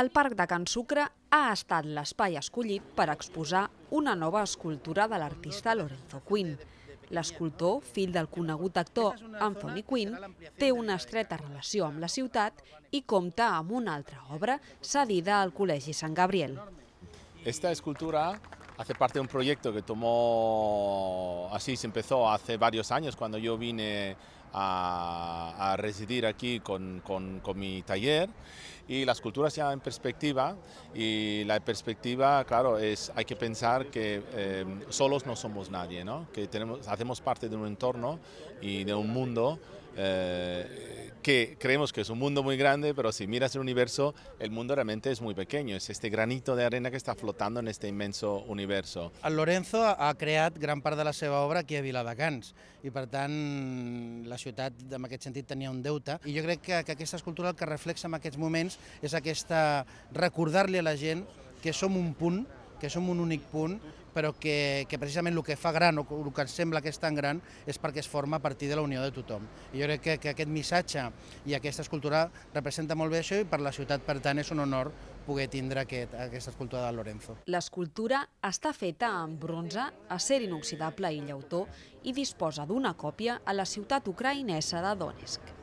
El Parc de Can Sucre ha estat l'espai escollit per exposar una nova escultura de l'artista Lorenzo Quinn. L'escultor, fill del conegut actor Anthony Quinn, té una estreta relació amb la ciutat i compta amb una altra obra cedida al Col·legi Sant Gabriel. Esta escultura hace parte de un proyecto que tomó, así se empezó hace varios años cuando yo vine a, residir aquí con, con, mi taller y las culturas ya en perspectiva y la perspectiva, claro, es hay que pensar que eh, solos no somos nadie, ¿no? que tenemos, hacemos parte de un entorno y de un mundo eh, que creemos que es un mundo muy grande, pero si miras el universo, el mundo realmente es muy pequeño. Es este granito de arena que està flotando en este inmenso universo. El Lorenzo ha creat gran part de la seva obra aquí a Viladecans i, per tant, la ciutat, en aquest sentit, tenia un deute. I jo crec que, que aquesta escultura el que reflexa en aquests moments és aquesta recordar-li a la gent que som un punt, que som un únic punt, però que, que precisament el que fa gran o el que ens sembla que és tan gran és perquè es forma a partir de la unió de tothom. I jo crec que, que aquest missatge i aquesta escultura representa molt bé això i per la ciutat, per tant, és un honor poder tindre aquest, aquesta escultura de Lorenzo. L'escultura està feta en bronze, acer inoxidable i llautó i disposa d'una còpia a la ciutat ucraïnesa de Donetsk.